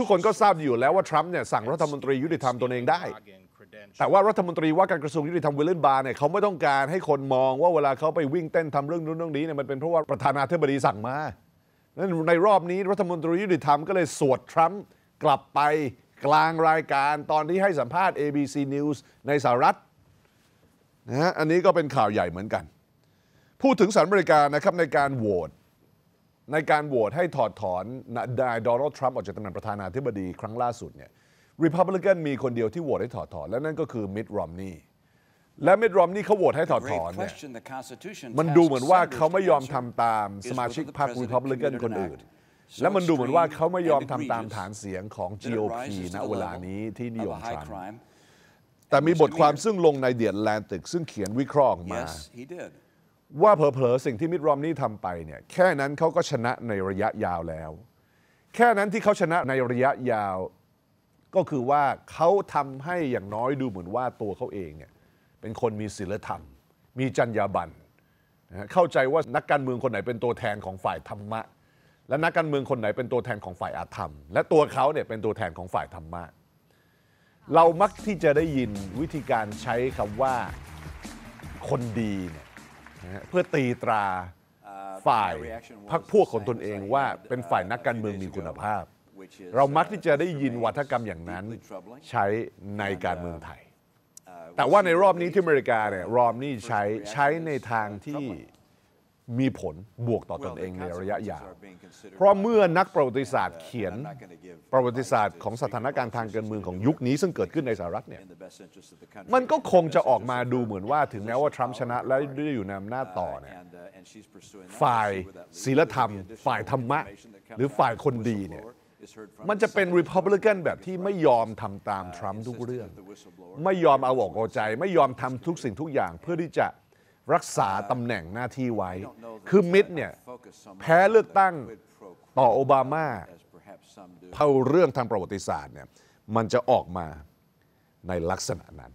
ทุกคนก็ทราบอยู่แล้วว่าทรัมป์เนี่ยสั่งรัฐมนตรียุติธรรมตัวเองได้ แต่ว่ารัฐมนตรีว่าการกระทรวงยุติธรรมวิลเลนบาร์เนี่ยเขาไม่ต้องการให้คนมองว่าเวลาเขาไปวิ่งเต้นทำเรื่องนู้นเรื่องนี้เนี่ยมันเป็นเพราะว่าประธานาธิบดีสั่งมานั้นในรอบนี้ รัฐมนตรียุติธรรมก็เลยสวดทรัมป์กลับไปกลางรายการตอนที่ให้สัมภาษณ์ ABC News ในสหรัฐนะฮะอันนี้ก็เป็นข่าวใหญ่เหมือนกัน พูดถึงสหรัฐอเมริกานะครับในการโหวตในการโหวตให้ถอดถอนนายโดนัลด์ทรัมป์ออกจากตำแหน่งประธานาธิบดีครั้งล่าสุดเนี่ยรีพับลิกันมีคนเดียวที่โหวตให้ถอดถอน และนั่นก็คือมิตรอมนีและมิตรอมนี่เขาโหวตให้ถอดถอนเนี่ยมันดูเหมือนว่าเขาไม่ยอมทำตามสมาชิกพรรครีพับลิกันคนอื่น และมันดูเหมือนว่าเขาไม่ยอมทำตามฐานเสียงของ GOP ณเวลานี้ที่นิยมทำัแต่มีบทความซึ่งลงในเดียร์แลนติก ซึ่งเขียนวิเคราะห์มาว่าเผลอๆสิ่งที่มิตรอมนี่ทำไปเนี่ยแค่นั้นเขาก็ชนะในระยะยาวแล้ว แค่นั้นที่เขาชนะในระยะยาว ก็คือว่าเขาทำให้อย่างน้อยดูเหมือนว่าตัวเขาเองเนี่ยเป็นคนมีศีลธรรม มีจรรยาบรรณเข้าใจว่านักการเมืองคนไหนเป็นตัวแทนของฝ่ายธรรมะ และนักการเมืองคนไหนเป็นตัวแทนของฝ่ายอาธรรม และตัวเขาเนี่ยเป็นตัวแทนของฝ่ายธรรมะ เรามักที่จะได้ยินวิธีการใช้คำว่าคนดีเนี่ยเพื่อตีตราฝ่ายพรรคพวกของตนเองว่าเป็นฝ่ายนักการเมืองมีคุณภาพ เรามักที่จะได้ยินวัฒกรรมอย่างนั้น ใช้ในการเมืองไทยแต่ว่าในรอบนี้ที่อเมริกาเนี่ยรอมนี่ใช้ใช้ในทางที่มีผลบวกต่อตอนเองในระยะยาว เพราะเมื่อนักประวัติศาสตร์เขียนประวัติศาสตร์ของสถานการณ์ทางการเมืองของยุคนี้ซึ่งเกิดขึ้นในสหรัฐเนี่ย มันก็คงจะออกมาดูเหมือนว่าถึงแม้ว่าทรัมป์ชนะ และได้อยู่ในอำนาจต่อเนี่ย ฝ่ายศีลธรรม ฝ่ายธรรมะ หรือฝ่ายคนดีเนี่ย มันจะเป็นริพับลิกันแบบที่ไม่ยอมทำตามทรัมป์ทุกเรื่อง ไม่ยอมเอาอกเอาใจ ไม่ยอมทำทุกสิ่งทุกอย่างเพื่อที่จะรักษาตำแหน่งหน้าที่ไว้ คือมิดเนี่ย แพ้เลือกตั้งต่อโอบามา เท่าเรื่องทางประวัติศาสตร์เนี่ยมันจะออกมาในลักษณะนั้น